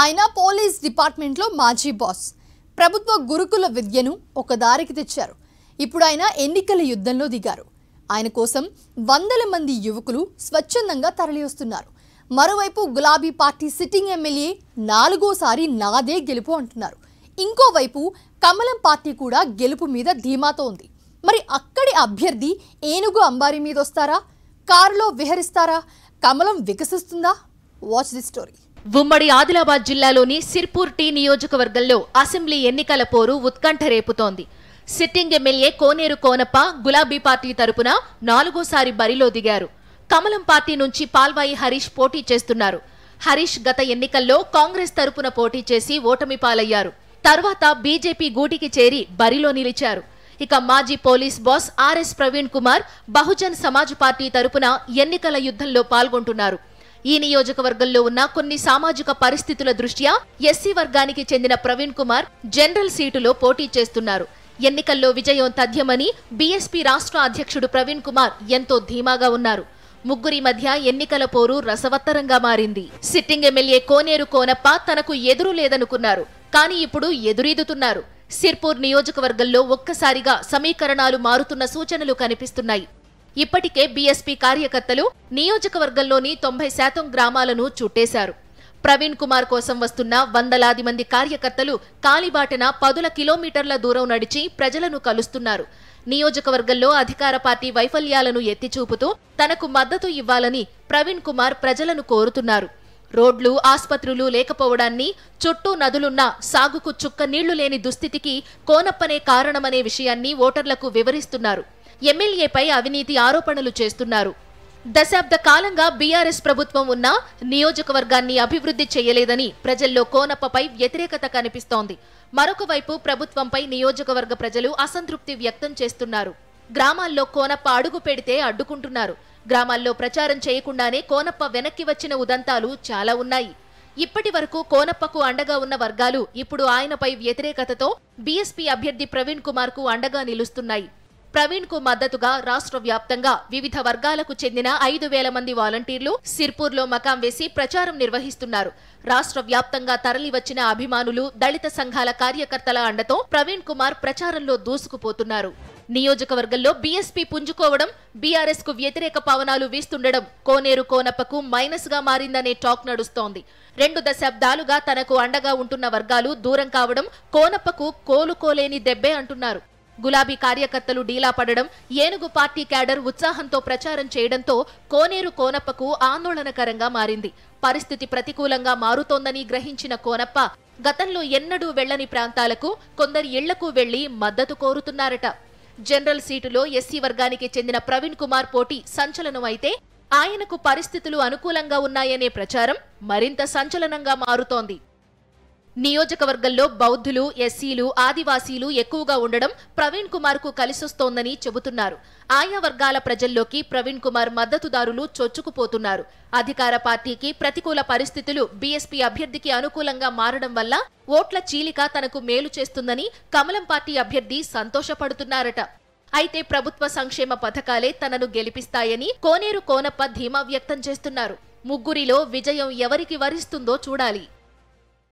ఆయన పోలీస్ డిపార్ట్మెంట్లో మాజీ బాస్ ప్రభుత్వ గురుకుల విద్యను ఒక దారికి తెచ్చారు ఇప్పుడు ఆయన ఎన్నికల యుద్ధంలో దిగారు ఆయన కోసం వందల మంది యువకులు స్వచ్ఛందంగా తరలివస్తున్నారు మరోవైపు గులాబీ పార్టీ సిట్టింగ్ ఎమ్మెల్యే నాలుగోసారి నాదే గెలుపు అంటున్నారు ఇంకోవైపు కమలం పార్టీ కూడా గెలుపు మీద ధీమాతో ఉంది మరి అక్కడి అభ్యర్థి ఏనుగు అంబారి మీద వస్తారా కారులో విహరిస్తారా కమలం వికసిస్తుందా వాచ్ ది స్టోరీ ఉమ్మడి ఆదిలాబాద్ జిల్లాలోని సిర్పూర్ టీ నియోజకవర్గంలో అసెంబ్లీ ఎన్నికల పోరు ఉత్కంఠ రేపుతోంది సిట్టింగ్ ఎమ్మెల్యే కోనేరు కోనప్ప గులాబీ పార్టీ తరపున నాలుగోసారి బరిలో దిగారు కమలం పార్టీ నుంచి పాల్వాయి హరీష్ పోటీ చేస్తున్నారు హరీష్ గత ఎన్నికల్లో కాంగ్రెస్ తరపున పోటీ చేసి ఓటమి పాలయ్యారు తర్వాత బీజేపీ గూటికి చేరి బరిలో నిలిచారు ఇక మాజీ police boss RS Praveen Kumar Bahujan Samaj party తరపున ఎన్నికల యుద్ధంలో పాల్గొంటున్నారు ఈ నియోజకవర్గంలో ఉన్న కొన్ని సామాజిక పరిస్థితుల దృష్ట్యా ఎస్సీ వర్గానికి చెందిన ప్రవీణ్ కుమార్ జనరల్ సీటులో పోటీ చేస్తున్నారు ఎన్నికల్లో విజయం తథ్యమని బీఎస్పీ రాష్ట్ర అధ్యక్షుడు ప్రవీణ్ కుమార్ ఎంతో ధీమాగా ఉన్నారు ముగ్గురి మధ్య ఎన్నికల పోరు రసవత్తరంగా మారింది సిట్టింగ్ ఎమ్మెల్యే కోనేరు కోనప్ప తనకు ఎదురు లేదనుకున్నారు కానీ ఇప్పుడు ఎదురీదుతున్నారు సిర్పూర్ నియోజకవర్గంలో ఒక్కసారిగా సమీకరణాలు మారుతున్న సూచనలు కనిపిస్తున్నాయి ఇప్పటికే బీఎస్పీ కార్యకర్తలు నియోజకవర్గంలోని తొంభై శాతం గ్రామాలను చుట్టేశారు ప్రవీణ్ కుమార్ కోసం వస్తున్న వందలాది మంది కార్యకర్తలు కాలిబాటన పదుల కిలోమీటర్ల దూరం నడిచి ప్రజలను కలుస్తున్నారు నియోజకవర్గంలో అధికార పార్టీ వైఫల్యాలను ఎత్తిచూపుతూ తనకు మద్దతు ఇవ్వాలని ప్రవీణ్ కుమార్ ప్రజలను కోరుతున్నారు రోడ్లు ఆస్పత్రులు లేకపోవడాన్ని చుట్టూ నదులున్న సాగుకు చుక్క నీళ్లు లేని దుస్థితికి కోనప్పనే కారణమనే విషయాన్ని ఓటర్లకు వివరిస్తున్నారు ఎమ్మెల్యేపై అవినీతి ఆరోపణలు చేస్తున్నారు దశాబ్ద కాలంగా బీఆర్ఎస్ ప్రభుత్వం ఉన్నా నియోజకవర్గాన్ని అభివృద్ధి చేయలేదని ప్రజల్లో కోనప్పపై వ్యతిరేకత కనిపిస్తోంది మరొక వైపు ప్రభుత్వంపై నియోజకవర్గ ప్రజలు అసంతృప్తి వ్యక్తం చేస్తున్నారు గ్రామాల్లో కోనప్ప అడుగు పెడితే అడ్డుకుంటున్నారు గ్రామాల్లో ప్రచారం చేయకుండానే కోనప్ప వెనక్కి వచ్చిన ఉదంతాలు చాలా ఉన్నాయి ఇప్పటి వరకు కోనప్పకు అండగా ఉన్న వర్గాలు ఇప్పుడు ఆయనపై వ్యతిరేకతతో బీఎస్పీ అభ్యర్థి ప్రవీణ్ కుమార్ కు అండగా నిలుస్తున్నాయి ప్రవీణ్ కు మద్దతుగా రాష్ట్ర వ్యాప్తంగా వివిధ వర్గాలకు చెందిన ఐదు వేల మంది వాలంటీర్లు సిర్పూర్లో మకాం వేసి ప్రచారం నిర్వహిస్తున్నారు రాష్ట్ర వ్యాప్తంగా తరలివచ్చిన అభిమానులు దళిత సంఘాల కార్యకర్తల అండతో ప్రవీణ్ కుమార్ ప్రచారంలో దూసుకుపోతున్నారు నియోజకవర్గంలో బీఎస్పీ పుంజుకోవడం బీఆర్ఎస్ కు వ్యతిరేక పవనాలు వీస్తుండడం కోనేరు కోనప్పకు మైనస్ గా మారిందనే టాక్ నడుస్తోంది రెండు దశాబ్దాలుగా తనకు అండగా ఉంటున్న వర్గాలు దూరం కావడం కోనప్పకు కోలుకోలేని దెబ్బే అంటున్నారు గులాబీ కార్యకర్తలు డీలా పడడం ఏనుగు పార్టీ క్యాడర్ ఉత్సాహంతో ప్రచారం చేయడంతో కోనేరు కోనప్పకు ఆందోళనకరంగా మారింది పరిస్థితి ప్రతికూలంగా మారుతోందని గ్రహించిన కోనప్ప గతంలో ఎన్నడూ వెళ్లని ప్రాంతాలకు కొందరి ఇళ్లకు వెళ్లి మద్దతు కోరుతున్నారట జనరల్ సీటులో ఎస్సీ వర్గానికి చెందిన ప్రవీణ్ కుమార్ పోటీ సంచలనం అయితే ఆయనకు పరిస్థితులు అనుకూలంగా ఉన్నాయనే ప్రచారం మరింత సంచలనంగా మారుతోంది నియోజకవర్గంలో బౌద్ధులు ఎస్సీలు ఆదివాసీలు ఎక్కువగా ఉండడం ప్రవీణ్ కుమార్ కు కలిసొస్తోందని చెబుతున్నారు ఆయా వర్గాల ప్రజల్లోకి ప్రవీణ్ కుమార్ మద్దతుదారులు చొచ్చుకుపోతున్నారు అధికార పార్టీకి ప్రతికూల పరిస్థితులు బీఎస్పీ అభ్యర్థికి అనుకూలంగా మారడం వల్ల ఓట్ల చీలిక తనకు మేలు చేస్తుందని కమలం పార్టీ అభ్యర్థి సంతోషపడుతున్నారట అయితే ప్రభుత్వ సంక్షేమ పథకాలే తనను గెలిపిస్తాయని కోనేరు కోనప్ప ధీమా వ్యక్తం చేస్తున్నారు ముగ్గురిలో విజయం ఎవరికి వరిస్తుందో చూడాలి